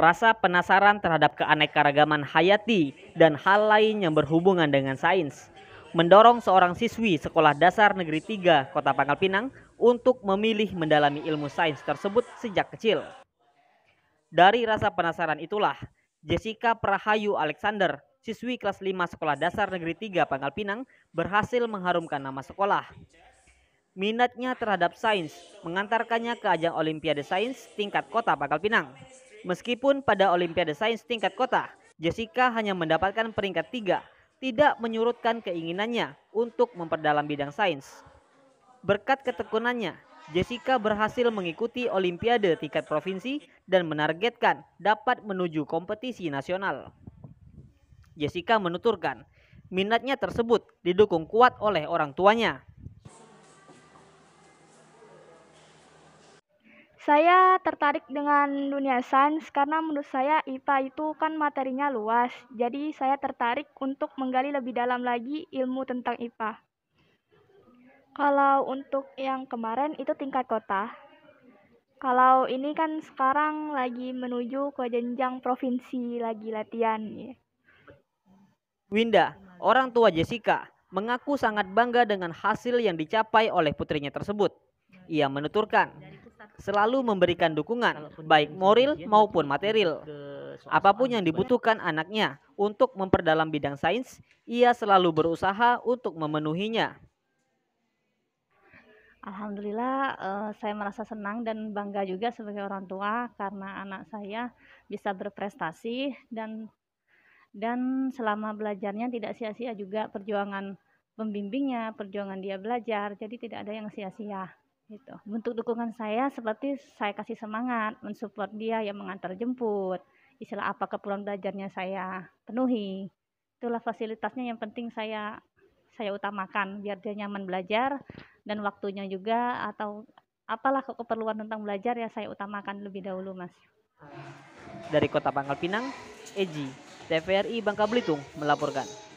rasa penasaran terhadap keanekaragaman hayati dan hal lain yang berhubungan dengan sains mendorong seorang siswi Sekolah Dasar Negeri 3 Kota Pangkal Pinang untuk memilih mendalami ilmu sains tersebut sejak kecil. Dari rasa penasaran itulah, Jessica Prahayu Alexander, siswi kelas 5 Sekolah Dasar Negeri 3 Pangkal Pinang, berhasil mengharumkan nama sekolah. Minatnya terhadap sains mengantarkannya ke ajang Olimpiade Sains tingkat Kota Pangkal Pinang. Meskipun pada Olimpiade Sains tingkat kota, Jessica hanya mendapatkan peringkat tiga, tidak menyurutkan keinginannya untuk memperdalam bidang sains. Berkat ketekunannya, Jessica berhasil mengikuti Olimpiade tingkat provinsi dan menargetkan dapat menuju kompetisi nasional. Jessica menuturkan, minatnya tersebut didukung kuat oleh orang tuanya. Saya tertarik dengan dunia sains karena menurut saya IPA itu kan materinya luas, jadi saya tertarik untuk menggali lebih dalam lagi ilmu tentang IPA. Kalau untuk yang kemarin itu tingkat kota. Kalau ini kan sekarang lagi menuju ke jenjang provinsi lagi latihan. Ya. Winda, orang tua Jessica mengaku sangat bangga dengan hasil yang dicapai oleh putrinya tersebut. Ia menuturkan, selalu memberikan dukungan baik moral maupun material. Apapun yang dibutuhkan anaknya untuk memperdalam bidang sains, ia selalu berusaha untuk memenuhinya. Alhamdulillah eh, saya merasa senang dan bangga juga sebagai orang tua karena anak saya bisa berprestasi dan dan selama belajarnya tidak sia-sia juga perjuangan pembimbingnya, perjuangan dia belajar, jadi tidak ada yang sia-sia gitu bentuk dukungan saya seperti saya kasih semangat mensupport dia yang mengantar jemput istilah apa keperluan belajarnya saya penuhi itulah fasilitasnya yang penting saya saya utamakan biar dia nyaman belajar dan waktunya juga atau apalah keperluan tentang belajar ya saya utamakan lebih dahulu mas dari kota Pangkal Pinang Eji TVRI Bangka Belitung melaporkan